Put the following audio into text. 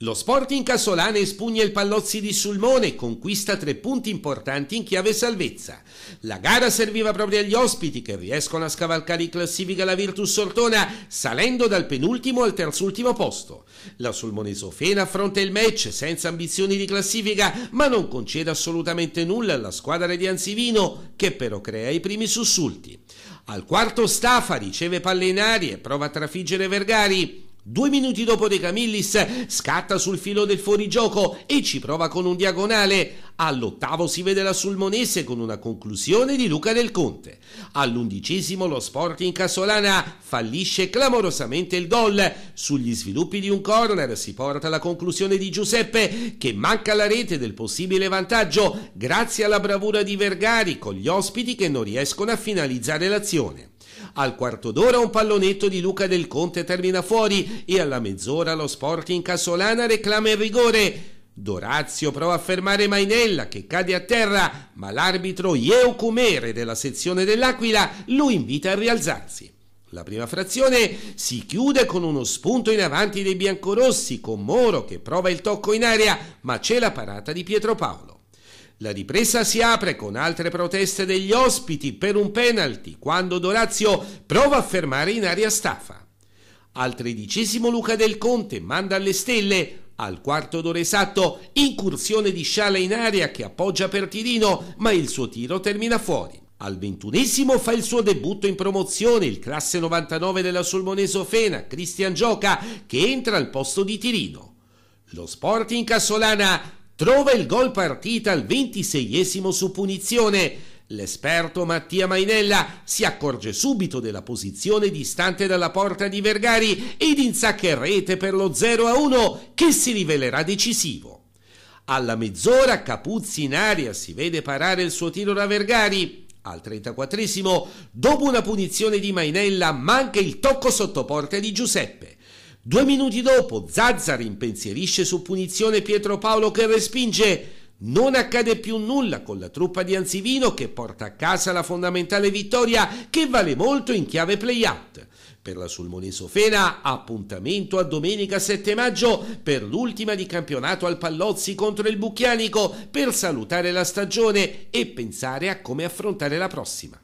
Lo Sporting Casolane espugna il Pallozzi di Sulmone e conquista tre punti importanti in chiave salvezza. La gara serviva proprio agli ospiti che riescono a scavalcare in classifica la Virtus Ortona salendo dal penultimo al terzultimo posto. La Sulmonese Ofena affronta il match senza ambizioni di classifica ma non concede assolutamente nulla alla squadra di Anzivino che però crea i primi sussulti. Al quarto Stafa riceve palle in aria e prova a trafiggere Vergari Due minuti dopo De Camillis scatta sul filo del fuorigioco e ci prova con un diagonale. All'ottavo si vede la Sulmonese con una conclusione di Luca del Conte. All'undicesimo lo Sporting Casolana fallisce clamorosamente il gol. Sugli sviluppi di un corner si porta alla conclusione di Giuseppe che manca la rete del possibile vantaggio grazie alla bravura di Vergari con gli ospiti che non riescono a finalizzare l'azione. Al quarto d'ora un pallonetto di Luca del Conte termina fuori e alla mezz'ora lo Sporting Casolana reclama il rigore. Dorazio prova a fermare Mainella che cade a terra, ma l'arbitro Ieucumere della sezione dell'Aquila lo invita a rialzarsi. La prima frazione si chiude con uno spunto in avanti dei biancorossi con Moro che prova il tocco in aria, ma c'è la parata di Pietro Paolo. La ripresa si apre con altre proteste degli ospiti per un penalty quando Dorazio prova a fermare in aria staffa. Al tredicesimo Luca del Conte manda alle stelle, al quarto d'ora esatto, incursione di Sciala in aria che appoggia per Tirino, ma il suo tiro termina fuori. Al ventunesimo fa il suo debutto in promozione il classe 99 della Sulmonese Fena, Cristian Gioca, che entra al posto di Tirino. Lo Sporting Cassolana trova il gol partita al 26esimo su punizione. L'esperto Mattia Mainella si accorge subito della posizione distante dalla porta di Vergari ed insacca in rete per lo 0-1 che si rivelerà decisivo. Alla mezz'ora Capuzzi in aria si vede parare il suo tiro da Vergari. Al 34 dopo una punizione di Mainella, manca il tocco sotto porta di Giuseppe. Due minuti dopo Zazzar impensierisce su punizione Pietro Paolo che respinge. Non accade più nulla con la truppa di Anzivino che porta a casa la fondamentale vittoria che vale molto in chiave play-out. Per la Sulmone-Sofena, appuntamento a domenica 7 maggio per l'ultima di campionato al Pallozzi contro il Bucchianico per salutare la stagione e pensare a come affrontare la prossima.